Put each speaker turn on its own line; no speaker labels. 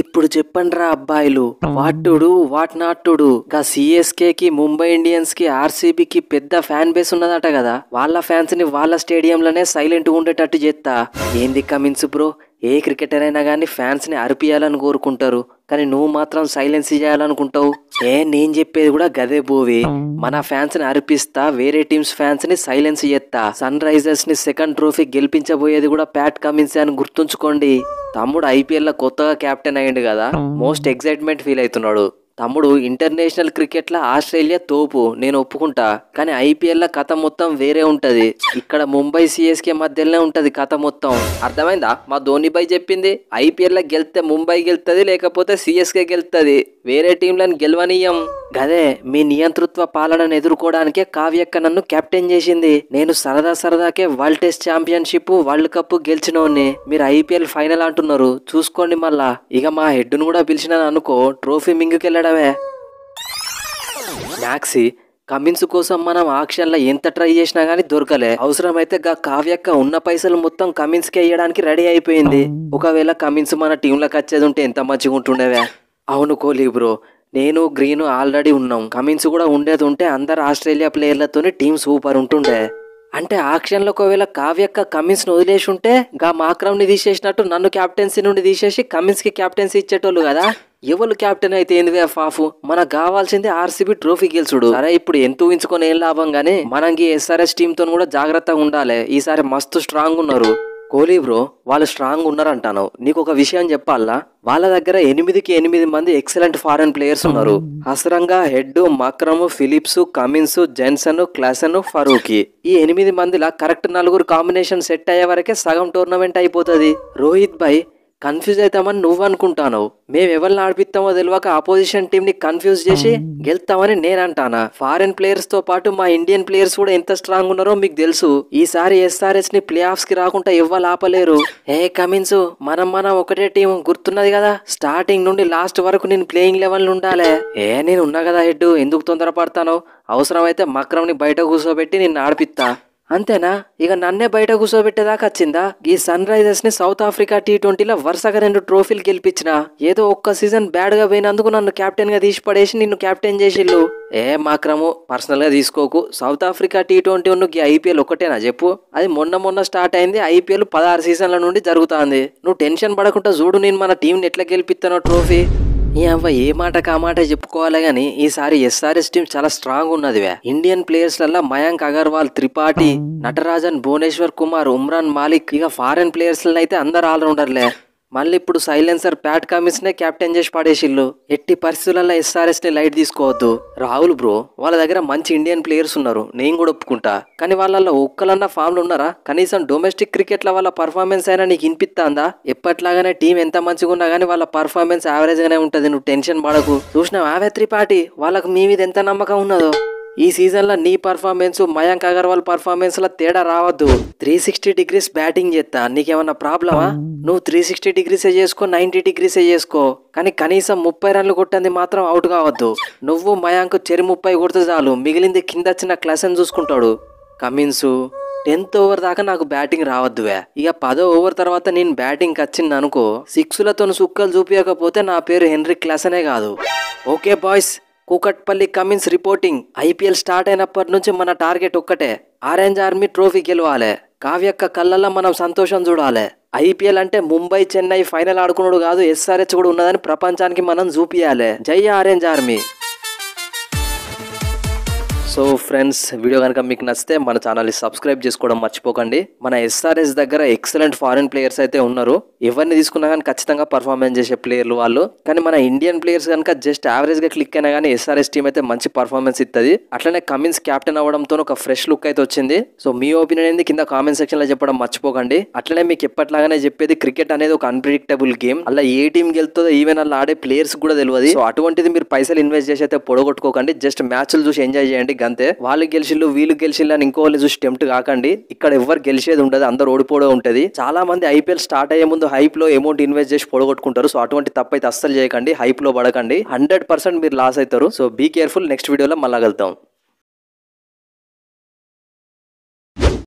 ఇప్పుడు చెప్పండిరా అబ్బాయిలు వాటుడు వాట్ నాటుడు ఇంకా సిఎస్కే కి ముంబై ఇండియన్స్ కి ఆర్సీబీ కి పెద్ద ఫ్యాన్ బేస్ ఉన్నదట కదా వాళ్ళ ఫ్యాన్స్ ని వాళ్ళ స్టేడియం లోనే సైలెంట్ ఉండేటట్టు చేస్తా ఏంది కమిన్స్ బ్రో ఏ క్రికెటర్ అయినా కానీ ఫ్యాన్స్ ని అరిపియాలని కోరుకుంటారు కానీ నువ్వు మాత్రం సైలెన్స్ చేయాలనుకుంటావు ఏ నేను చెప్పేది కూడా గదే బోవి మన ఫ్యాన్స్ ని అర్పిస్తా వేరే టీమ్స్ ఫ్యాన్స్ ని సైలెన్స్ చేస్తా సన్ రైజర్స్ ని సెకండ్ ట్రోఫీ గెలిపించబోయేది కూడా ప్యాట్ కమిన్స్ అని గుర్తుంచుకోండి తమ్ముడు ఐపీఎల్ లో కొత్తగా కెప్టెన్ అయ్యిండు కదా మోస్ట్ ఎక్సైట్మెంట్ ఫీల్ అవుతున్నాడు తమ్ముడు ఇంటర్నేషనల్ క్రికెట్లో ఆస్ట్రేలియా తోపు నేను ఒప్పుకుంటా కానీ ఐపీఎల్లో కథ మొత్తం వేరే ఉంటుంది ఇక్కడ ముంబై సిఎస్కే మధ్యలోనే ఉంటుంది కథ మొత్తం అర్థమైందా మా ధోని బై చెప్పింది ఐపీఎల్లో గెలిస్తే ముంబై గెలుతుంది లేకపోతే సిఎస్కే గెలుతుంది వేరే టీంలను గెలవనీయం గదే మీ నియంతృత్వ పాలనను ఎదుర్కోవడానికే కావ్యక్క నన్ను కెప్టెన్ చేసింది నేను సరదా సరదాకే world test championship world cup గెలిచినోని మీరు ఐపీఎల్ ఫైనల్ అంటున్నారు చూసుకోండి మళ్ళా ఇక మా హెడ్ను కూడా పిలిచిన అనుకో ట్రోఫీ మింగుకెళ్ళడం చేయడమే మ్యాక్సీ కమిన్స్ కోసం మనం ఆక్షన్లో ఎంత ట్రై చేసినా కానీ దొరకలే అవసరమైతే గా కావ్యక్క ఉన్న పైసలు మొత్తం కమిన్స్ కి వేయడానికి రెడీ అయిపోయింది ఒకవేళ కమిన్స్ మన టీంలోకి వచ్చేది ఉంటే ఎంత మంచిగా ఉంటుండేవే అవును కోహ్లీ బ్రో నేను గ్రీన్ ఆల్రెడీ ఉన్నాం కమిన్స్ కూడా ఉండేది ఉంటే అందరు ఆస్ట్రేలియా ప్లేయర్లతోనే టీం సూపర్ ఉంటుండే అంటే ఆ క్షణంలో ఒకవేళ కావ్యక్క కమిన్స్ను వదిలేసి ఉంటే గా మాక్రమ్ని తీసేసినట్టు నన్ను క్యాప్టెన్సీ నుండి తీసేసి కమిన్స్కి క్యాప్టెన్సీ ఇచ్చేటోళ్ళు కదా ఎవరు కెప్టెన్ అయితే ఏంది ఫాఫు మనకు కావాల్సింది ఆర్సీబీ ట్రోఫీ గెలుచుడు సరే ఇప్పుడు ఎంత ఊహించుకొని ఏం లాభం గానీ మనం ఎస్ఆర్ఎస్ టీమ్ తో కూడా జాగ్రత్తగా ఉండాలి ఈసారి మస్తు స్ట్రాంగ్ ఉన్నారు కోహ్లీ బ్రో వాళ్ళు స్ట్రాంగ్ ఉన్నారంటాను నీకు ఒక విషయం చెప్పాలా వాళ్ళ దగ్గర ఎనిమిదికి ఎనిమిది మంది ఎక్సలెంట్ ఫారెన్ ప్లేయర్స్ ఉన్నారు Hasaranga Head Markram Phillips Cummins Jansen Klaasen Farooqi ఈ ఎనిమిది మందిలా కరెక్ట్ నలుగురు కాంబినేషన్ సెట్ అయ్యే వరకే సగం టోర్నమెంట్ అయిపోతుంది రోహిత్ భాయ్ కన్ఫ్యూజ్ అవుతామని నువ్వు అనుకుంటానో మేము ఎవరిని ఆడిపిస్తామో తెలియక ఆపోజిషన్ టీంని కన్ఫ్యూజ్ చేసి గెలుతామని నేను అంటానా ఫారెన్ ప్లేయర్స్ తో పాటు మా ఇండియన్ ప్లేయర్స్ కూడా ఎంత స్ట్రాంగ్ ఉన్నారో మీకు తెలుసు ఈసారి ఎస్ఆర్ఎస్ ని ప్లే ఆఫ్స్ కి రాకుండా ఇవ్వాలి ఆపలేరు ఏ కమిన్స్ మనం మనం ఒకటే టీం గుర్తున్నది కదా స్టార్టింగ్ నుండి లాస్ట్ వరకు నేను ప్లేయింగ్ లెవెల్ ఉండాలి ఏ నేను ఉన్నా కదా హెడ్ ఎందుకు తొందరపడతానో అవసరమైతే ని బయట కూర్చోబెట్టి నిన్ను ఆడిపిస్తా అంతేనా ఇక నన్నే బయట కూర్చోబెట్టేదాకా వచ్చిందా ఈ సన్ రైజర్స్ ని సౌత్ ఆఫ్రికా టీ ట్వంటీలో వరుసగా రెండు ట్రోఫీలు గెలిపించిన ఏదో ఒక్క సీజన్ బ్యాడ్ గా పోయినందుకు నన్ను క్యాప్టెన్ గా తీసి పడేసి నిన్ను క్యాప్టెన్ చేసిల్లు ఏ మాక్రము పర్సనల్ గా తీసుకోకు సౌత్ ఆఫ్రికా టీ ట్వంటీ ఉన్న ఈ ఐపీఎల్ ఒకటేనా చెప్పు అది మొన్న మొన్న స్టార్ట్ అయింది ఐపీఎల్ పదహారు సీజన్ల నుండి జరుగుతుంది నువ్వు టెన్షన్ పడకుండా చూడు నేను మన టీంని ఎట్లా గెలిపిస్తానో ట్రోఫీ ఏ అవ్వ ఏ మాట కా మాట చెప్పుకోవాలి కానీ ఈసారి ఎస్ఆర్ఎస్ టీం చాలా స్ట్రాంగ్ ఉన్నది ఇండియన్ ప్లేయర్స్లలో మయాంక్ అగర్వాల్ త్రిపాఠి నటరాజన్ భువనేశ్వర్ కుమార్ ఉమ్రాన్ మాలిక్ ఇక ఫారెన్ ప్లేయర్స్ అయితే అందరు ఆల్రౌండర్లే మళ్ళీ ఇప్పుడు సైలెన్సర్ ప్యాట్ కమిన్స్నే క్యాప్టెన్ చేసి పడేసిల్లు ఎట్టి పరిస్థితులలో ఎస్ఆర్ఎస్ని లైట్ తీసుకోవద్దు రాహుల్ బ్రో వాళ్ళ దగ్గర మంచి ఇండియన్ ప్లేయర్స్ ఉన్నారు నేను కూడా ఒప్పుకుంటా కానీ వాళ్ళల్లో ఒక్కలన్నా ఫామ్లు ఉన్నారా కనీసం డొమెస్టిక్ క్రికెట్ల వాళ్ళ పర్ఫార్మెన్స్ అయినా నీకు వినిపిస్తుందా ఎప్పట్లాగానే టీం ఎంత మంచిగా ఉన్నా కానీ వాళ్ళ పర్ఫార్మెన్స్ యావరేజ్గానే ఉంటుంది నువ్వు టెన్షన్ పడకు చూసిన ఆవే పార్టీ వాళ్ళకు మీ మీద ఎంత నమ్మకం ఉన్నదో ఈ సీజన్లో నీ పర్ఫార్మెన్స్ మయాంక్ అగర్వాల్ పర్ఫార్మెన్స్లో తేడా రావద్దు త్రీ సిక్స్టీ డిగ్రీస్ బ్యాటింగ్ చేస్తా నీకేమన్నా ప్రాబ్లమా నువ్వు త్రీ సిక్స్టీ డిగ్రీసే చేసుకో నైంటీ డిగ్రీసే చేసుకో కానీ కనీసం ముప్పై రన్లు కొట్టింది మాత్రం అవుట్ కావద్దు నువ్వు మయాంక్ చెరి ముప్పై కొడితే చాలు మిగిలింది కింద వచ్చిన క్లాసెన్ చూసుకుంటాడు కమిన్స్ టెన్త్ ఓవర్ దాకా నాకు బ్యాటింగ్ రావద్దువే ఇక పదో ఓవర్ తర్వాత నేను బ్యాటింగ్కి వచ్చింది అనుకో సిక్స్లతో సుక్కలు చూపించకపోతే నా పేరు హెన్రీ క్లాసనే కాదు okay boys Kukatpally Cummins reporting IPL start అయినప్పటి నుంచి మన టార్గెట్ ఒక్కటే ఆరెంజ్ ఆర్మీ ట్రోఫీ గెలవాలి కావ్యక్క కళ్ళల్లో మనం సంతోషం చూడాలి ఐపీఎల్ అంటే ముంబై చెన్నై ఫైనల్ ఆడుకున్నాడు కాదు ఎస్ఆర్హెచ్ కూడా ఉన్నదని ప్రపంచానికి మనం చూపియాలి జై orange army so friends video కనుక మీకు నచ్చితే మన ఛానల్ని సబ్స్క్రైబ్ చేసుకోవడం మర్చిపోకండి మన ఎస్ఆర్ఎస్ దగ్గర ఎక్సలెంట్ ఫారిన్ ప్లేయర్స్ అయితే ఉన్నారు ఎవరిని తీసుకున్నా కానీ ఖచ్చితంగా పర్ఫార్మెన్స్ చేసే ప్లేయర్లు వాళ్ళు కానీ మన ఇండియన్ ప్లేయర్స్ కనుక జస్ట్ యావరేజ్గా క్లిక్ అయినా కానీ ఎస్ఆర్ఎస్ టీమ్ అయితే మంచి పర్ఫార్మెన్స్ ఇస్తుంది అట్లనే కమిన్స్ క్యాప్టెన్ అవ్వడంతో ఒక ఫ్రెష్ లుక్ అయితే వచ్చింది సో మీ ఒపీనియన్ అనేది కింద కామెంట్ సెక్షన్లో చెప్పడం మర్చిపోకండి అట్లనే మీకు ఎప్పట్లాగానే చెప్పేది క్రికెట్ అనేది ఒక అన్ప్రిడిక్టబుల్ గేమ్ అలా ఏ టీం గెలుతుందో ఈవెన్ అలా ఆడే ప్లేయర్స్ కూడా తెలియదు సో అటువంటిది మీరు పైసలు ఇన్వెస్ట్ చేసి అయితే పొడగొట్టుకోకండి జస్ట్ మ్యాచ్లు చూసి ఎంజాయ్ చేయండి అంతే వాళ్ళు గెలిచిల్లు వీళ్ళు గెలిచిల్లు అని ఇంకో వాళ్ళు చూసి టెంప్ట్ కాకండి ఇక్కడ ఎవరు గెలిచేది ఉండదు అందరు ఓడిపోవడం ఉంటుంది చాలా మంది ఐపీఎల్ స్టార్ట్ అయ్యే ముందు హైప్ లో అమౌంట్ ఇన్వెస్ట్ చేసి పొడగొట్టుకుంటారు సో అటువంటి తప్పైతే అయితే అస్సలు చేయకండి హైప్ లో పడకండి హండ్రెడ్ పర్సెంట్ మీరు లాస్ అవుతారు సో బీ కేర్ఫుల్ నెక్స్ట్ వీడియోలో మళ్ళా కలుద్దాం